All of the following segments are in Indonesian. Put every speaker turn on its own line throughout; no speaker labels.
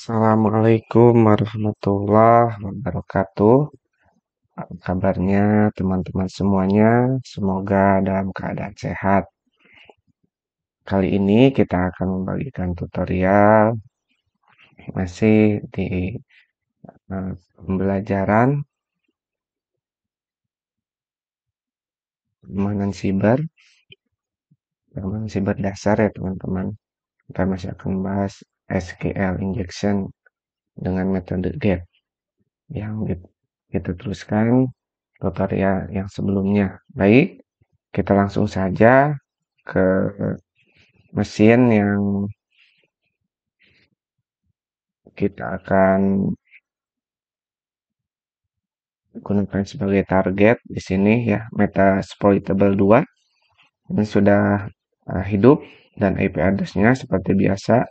Assalamualaikum warahmatullahi wabarakatuh. Kabarnya teman-teman semuanya, semoga dalam keadaan sehat. Kali ini kita akan membagikan tutorial masih di eh, pembelajaran pertemanan siber, pertemanan siber dasar ya teman-teman. Kita masih akan membahas SQL injection dengan metode get yang kita teruskan tutorial yang sebelumnya. Baik, kita langsung saja ke mesin yang kita akan gunakan sebagai target di sini ya meta exploitable 2 ini sudah eh, hidup dan IP addressnya seperti biasa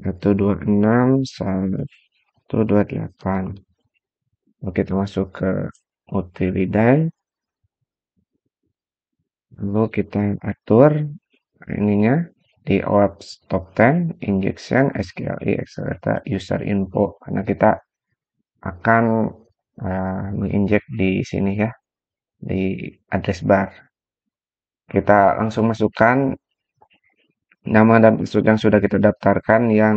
dua enam 126 128 oke kita masuk ke utility lalu kita atur ininya di op top 10 injection sqli accelerator user info karena kita akan uh, menginjek di sini ya di address bar kita langsung masukkan nama dan password yang sudah kita daftarkan yang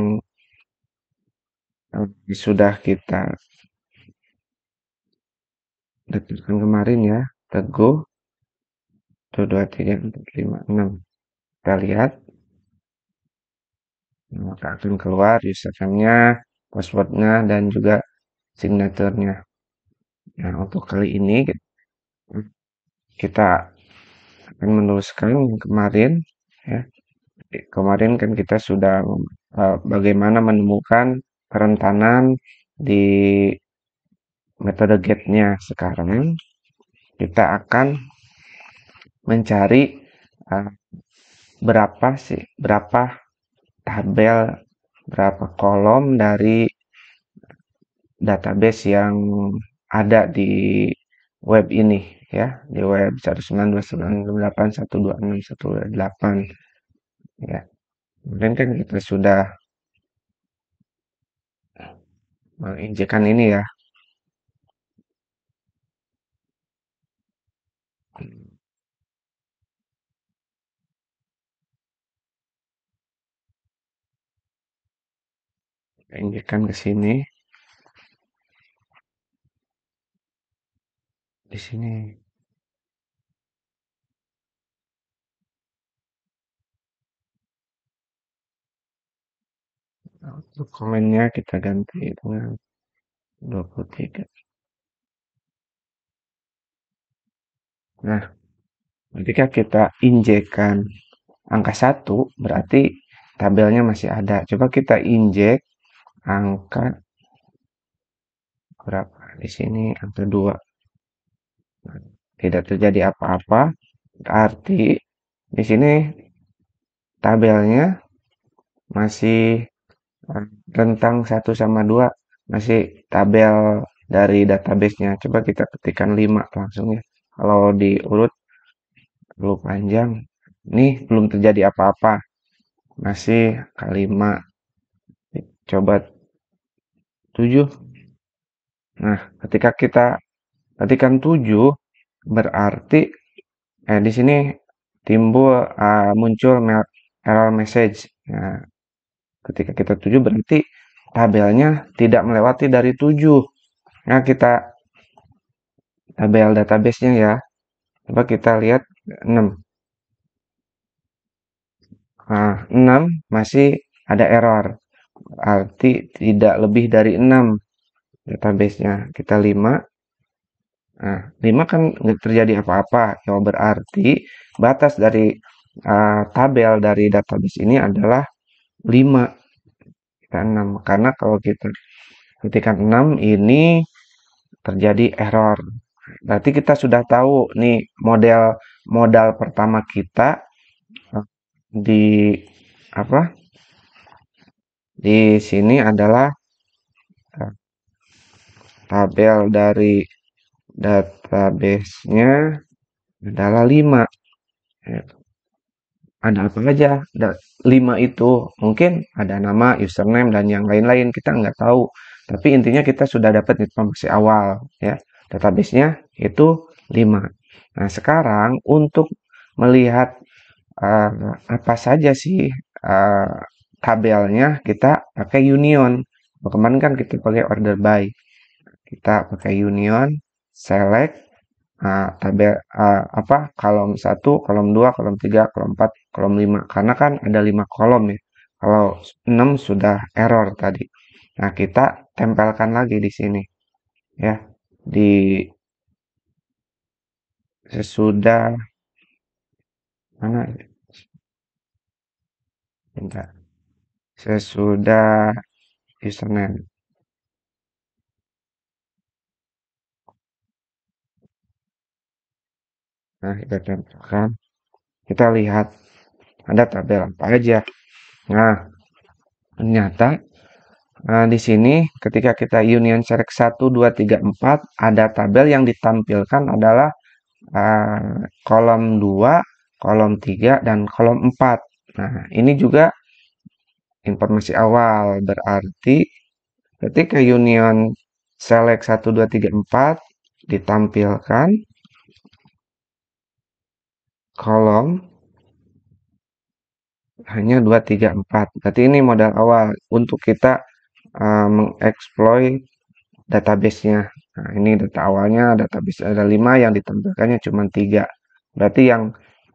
sudah kita daftarkan kemarin ya teguh 1, tiga, 3, 4, 5, enam kita lihat maka akan keluar username-nya, passwordnya, dan juga signaturnya. Nah, untuk kali ini kita akan meneruskan yang kemarin ya kemarin kan kita sudah uh, bagaimana menemukan kerentanan di metode gate-nya sekarang kita akan mencari uh, berapa sih berapa tabel berapa kolom dari database yang ada di web ini ya di web 19298126128 Ya. Kemudian kan kita sudah menginjekan ini ya. Injekan ke sini. Di sini untuk komennya kita ganti dengan 23. Nah, ketika kita injekkan angka 1, berarti tabelnya masih ada. Coba kita injek angka berapa? Di sini angka 2. Nah, tidak terjadi apa-apa, berarti di sini tabelnya masih rentang 1 sama 2 masih tabel dari databasenya Coba kita ketikkan 5 langsung ya. Kalau diurut perlu panjang. Nih belum terjadi apa-apa. Masih K5. Coba 7. Nah, ketika kita ketikkan 7 berarti eh di sini timbul uh, muncul error message. Nah, Ketika kita 7 berarti tabelnya tidak melewati dari 7. Nah, kita tabel database-nya ya. Coba kita lihat 6. Nah, 6 masih ada error. Arti tidak lebih dari 6 database-nya. Kita 5. Nah, 5 kan nggak terjadi apa-apa. Ya, berarti batas dari uh, tabel dari database ini adalah 5 ketika 6 karena kalau kita ketika 6 ini terjadi error berarti kita sudah tahu nih model modal pertama kita eh, di apa di sini adalah eh, tabel dari database-nya adalah 5 ada apa aja ada lima itu mungkin ada nama username dan yang lain-lain kita nggak tahu tapi intinya kita sudah dapat informasi awal ya databasenya itu lima. nah sekarang untuk melihat uh, apa saja sih uh, eh, tabelnya kita pakai union kemarin kan kita pakai order by kita pakai union select Nah, tabel uh, ah, apa kolom satu kolom dua kolom tiga kolom empat kolom lima karena kan ada lima kolom ya kalau 6 sudah error tadi nah kita tempelkan lagi di sini ya di sesudah mana bentar sesudah username Nah, kita tempelkan. Kita lihat ada tabel apa aja. Nah, ternyata nah, di sini ketika kita union select 1, 2, 3, 4 ada tabel yang ditampilkan adalah uh, kolom 2, kolom 3, dan kolom 4. Nah, ini juga informasi awal berarti ketika union select 1, 2, 3, 4 ditampilkan kolom hanya 2, 3, 4. Berarti ini modal awal untuk kita uh, mengeksploit database-nya. Nah, ini data awalnya, database ada 5 yang ditampilkannya cuma 3. Berarti yang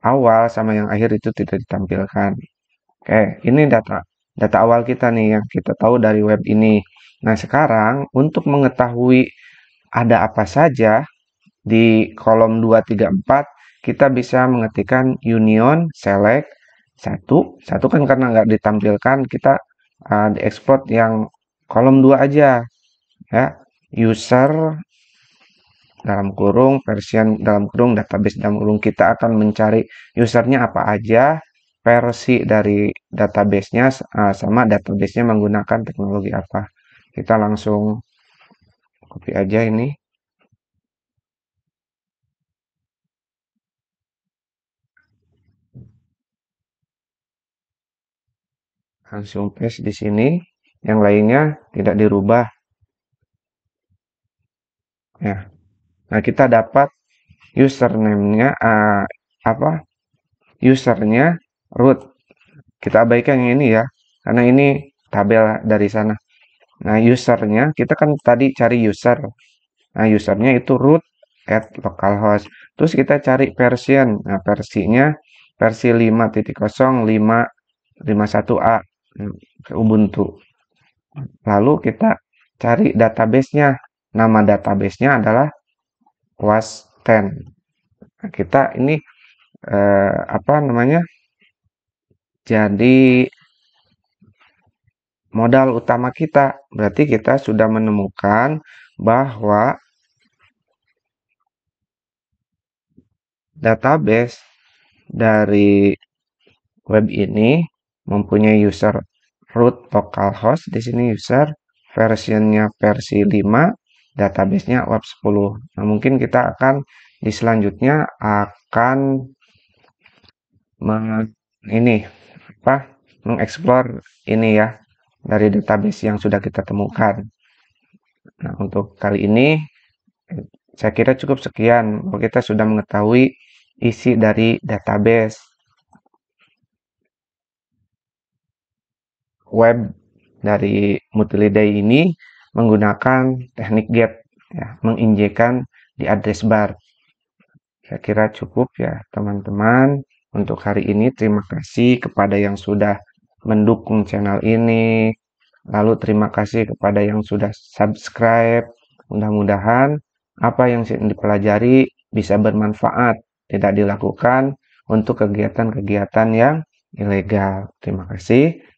awal sama yang akhir itu tidak ditampilkan. Oke, ini data data awal kita nih yang kita tahu dari web ini. Nah, sekarang untuk mengetahui ada apa saja di kolom 234 3, 4, kita bisa mengetikkan union select satu satu kan karena nggak ditampilkan kita uh, ah, diekspor yang kolom 2 aja ya user dalam kurung version dalam kurung database dalam kurung kita akan mencari usernya apa aja versi dari databasenya uh, sama databasenya menggunakan teknologi apa kita langsung copy aja ini calcium paste di sini, yang lainnya tidak dirubah. Ya. Nah, kita dapat username-nya uh, apa? Usernya root. Kita abaikan yang ini ya, karena ini tabel dari sana. Nah, usernya kita kan tadi cari user. Nah, usernya itu root at localhost. Terus kita cari version. Nah, versinya versi 50551 a Ubuntu. Lalu kita cari database-nya. Nama database-nya adalah was 10. Nah, kita ini eh, apa namanya? Jadi modal utama kita. Berarti kita sudah menemukan bahwa database dari web ini mempunyai user root localhost di sini user versionnya versi 5 databasenya web 10 nah mungkin kita akan di selanjutnya akan meng, ini apa mengeksplor ini ya dari database yang sudah kita temukan nah untuk kali ini saya kira cukup sekian kita sudah mengetahui isi dari database web dari Mutiliday ini menggunakan teknik get, ya, menginjekan di address bar. Saya kira cukup ya teman-teman untuk hari ini. Terima kasih kepada yang sudah mendukung channel ini. Lalu terima kasih kepada yang sudah subscribe. Mudah-mudahan apa yang dipelajari bisa bermanfaat, tidak dilakukan untuk kegiatan-kegiatan yang ilegal. Terima kasih.